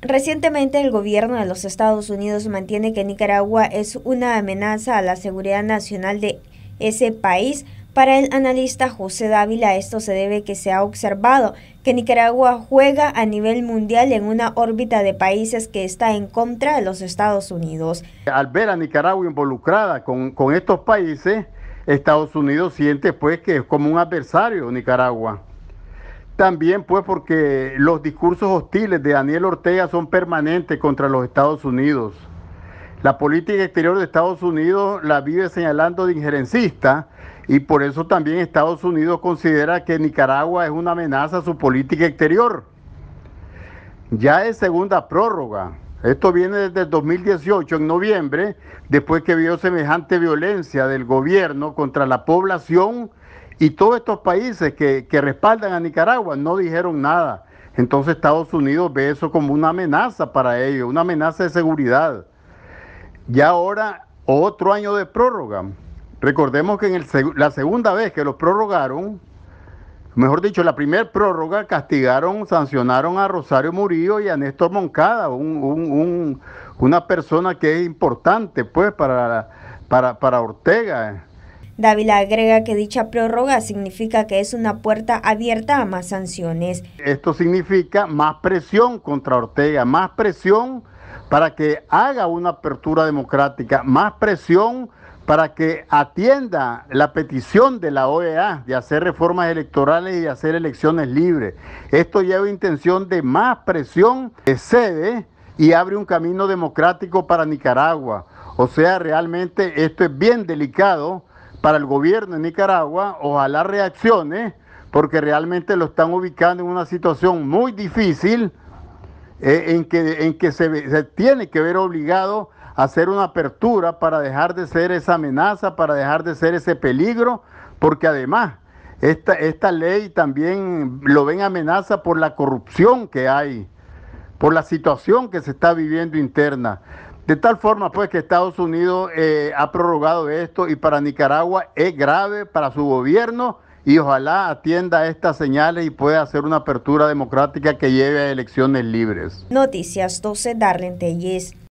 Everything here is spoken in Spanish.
Recientemente el gobierno de los Estados Unidos mantiene que Nicaragua es una amenaza a la seguridad nacional de ese país. Para el analista José Dávila esto se debe que se ha observado que Nicaragua juega a nivel mundial en una órbita de países que está en contra de los Estados Unidos. Al ver a Nicaragua involucrada con, estos países, Estados Unidos siente pues que es como un adversario Nicaragua. También pues porque los discursos hostiles de Daniel Ortega son permanentes contra los Estados Unidos. La política exterior de Estados Unidos la vive señalando de injerencista y por eso también Estados Unidos considera que Nicaragua es una amenaza a su política exterior. Ya es segunda prórroga. Esto viene desde el 2018, en noviembre, después que vio semejante violencia del gobierno contra la población y todos estos países que, respaldan a Nicaragua no dijeron nada. Entonces Estados Unidos ve eso como una amenaza para ellos, una amenaza de seguridad. Y ahora otro año de prórroga. Recordemos que en el, la segunda vez que los prorrogaron, mejor dicho, la primera prórroga castigaron, sancionaron a Rosario Murillo y a Néstor Moncada, una persona que es importante pues para, para, para Ortega Dávila agrega que dicha prórroga significa que es una puerta abierta a más sanciones. Esto significa más presión contra Ortega, más presión para que haga una apertura democrática, más presión para que atienda la petición de la OEA de hacer reformas electorales y de hacer elecciones libres. Esto lleva intención de más presión, cede y abre un camino democrático para Nicaragua. O sea, realmente esto es bien delicado para el gobierno de Nicaragua, ojalá reaccione, porque realmente lo están ubicando en una situación muy difícil eh, en que, en que se, tiene que ver obligado a hacer una apertura para dejar de ser esa amenaza, para dejar de ser ese peligro, porque además esta ley también lo ven amenaza por la corrupción que hay, por la situación que se está viviendo interna. De tal forma, pues, que Estados Unidos eh, ha prorrogado esto y para Nicaragua es grave, para su gobierno, y ojalá atienda estas señales y pueda hacer una apertura democrática que lleve a elecciones libres. Noticias 12, Darlene